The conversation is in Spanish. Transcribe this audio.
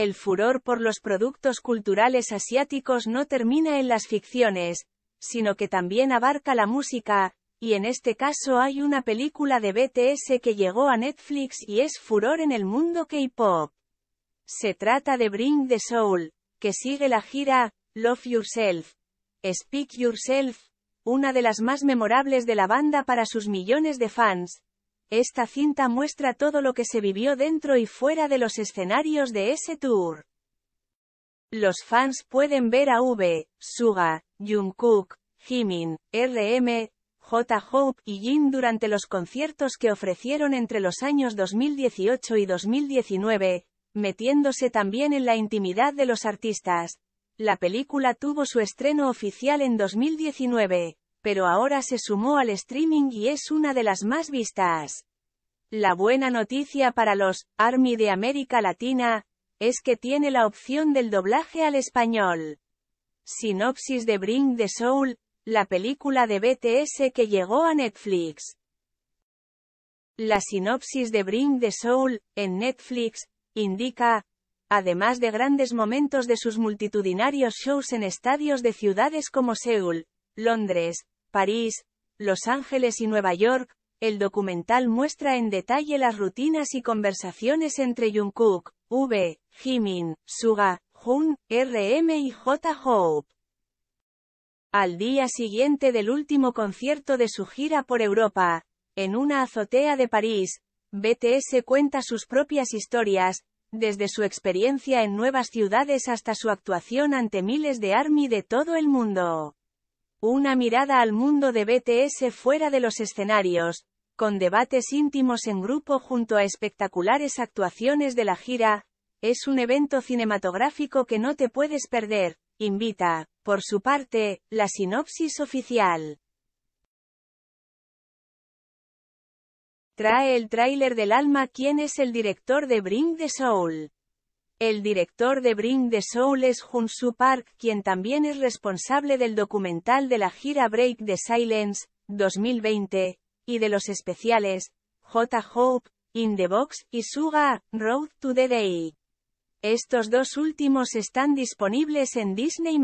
El furor por los productos culturales asiáticos no termina en las ficciones, sino que también abarca la música, y en este caso hay una película de BTS que llegó a Netflix y es furor en el mundo K-pop. Se trata de Bring the Soul, que sigue la gira, Love Yourself, Speak Yourself, una de las más memorables de la banda para sus millones de fans, esta cinta muestra todo lo que se vivió dentro y fuera de los escenarios de ese tour. Los fans pueden ver a V, Suga, Jungkook, Jimin, RM, J. Hope y Jin durante los conciertos que ofrecieron entre los años 2018 y 2019, metiéndose también en la intimidad de los artistas. La película tuvo su estreno oficial en 2019 pero ahora se sumó al streaming y es una de las más vistas. La buena noticia para los Army de América Latina, es que tiene la opción del doblaje al español. Sinopsis de Bring the Soul, la película de BTS que llegó a Netflix. La sinopsis de Bring the Soul, en Netflix, indica, además de grandes momentos de sus multitudinarios shows en estadios de ciudades como Seúl, Londres, París, Los Ángeles y Nueva York, el documental muestra en detalle las rutinas y conversaciones entre Jungkook, V, Jimin, Suga, Jun, RM y J. Hope. Al día siguiente del último concierto de su gira por Europa, en una azotea de París, BTS cuenta sus propias historias, desde su experiencia en nuevas ciudades hasta su actuación ante miles de ARMY de todo el mundo. Una mirada al mundo de BTS fuera de los escenarios, con debates íntimos en grupo junto a espectaculares actuaciones de la gira, es un evento cinematográfico que no te puedes perder, invita, por su parte, la sinopsis oficial. Trae el tráiler del alma quién es el director de Bring the Soul. El director de Bring the Soul es jun su Park, quien también es responsable del documental de la gira Break the Silence, 2020, y de los especiales, J. Hope, In the Box y Suga, Road to the Day. Estos dos últimos están disponibles en Disney+.